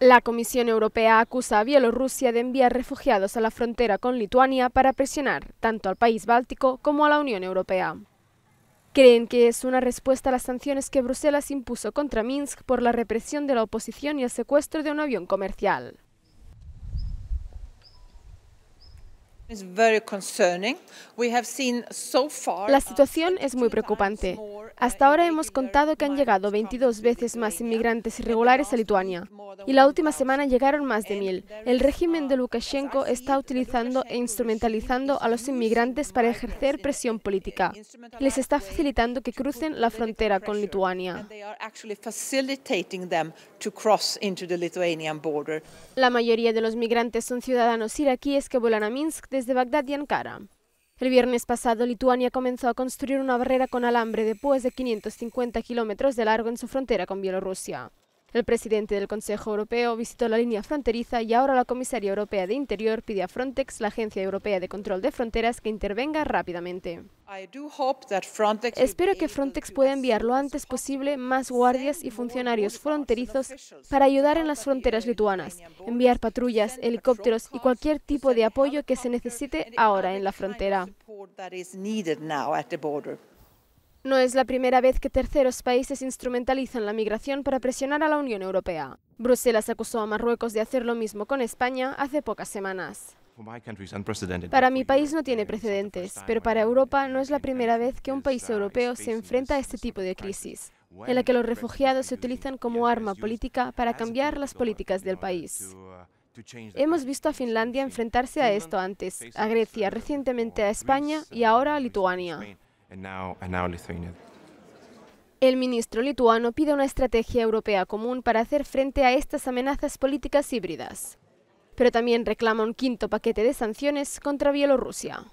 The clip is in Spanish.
La Comisión Europea acusa a Bielorrusia de enviar refugiados a la frontera con Lituania para presionar tanto al país báltico como a la Unión Europea. Creen que es una respuesta a las sanciones que Bruselas impuso contra Minsk por la represión de la oposición y el secuestro de un avión comercial. La uh, situación es muy preocupante. Hasta ahora hemos contado que han llegado 22 veces más inmigrantes irregulares a Lituania y la última semana llegaron más de mil. El régimen de Lukashenko está utilizando e instrumentalizando a los inmigrantes para ejercer presión política. Les está facilitando que crucen la frontera con Lituania. La mayoría de los migrantes son ciudadanos iraquíes que vuelan a Minsk desde Bagdad y Ankara. El viernes pasado, Lituania comenzó a construir una barrera con alambre de después de 550 kilómetros de largo en su frontera con Bielorrusia. El presidente del Consejo Europeo visitó la línea fronteriza y ahora la comisaria europea de Interior pide a Frontex, la Agencia Europea de Control de Fronteras, que intervenga rápidamente. Espero que Frontex pueda enviar lo antes posible más guardias y funcionarios fronterizos para ayudar en las fronteras lituanas, enviar patrullas, helicópteros y cualquier tipo de apoyo que se necesite ahora en la frontera. No es la primera vez que terceros países instrumentalizan la migración para presionar a la Unión Europea. Bruselas acusó a Marruecos de hacer lo mismo con España hace pocas semanas. Para mi país no tiene precedentes, pero para Europa no es la primera vez que un país europeo se enfrenta a este tipo de crisis, en la que los refugiados se utilizan como arma política para cambiar las políticas del país. Hemos visto a Finlandia enfrentarse a esto antes, a Grecia, recientemente a España y ahora a Lituania. El ministro lituano pide una estrategia europea común para hacer frente a estas amenazas políticas híbridas, pero también reclama un quinto paquete de sanciones contra Bielorrusia.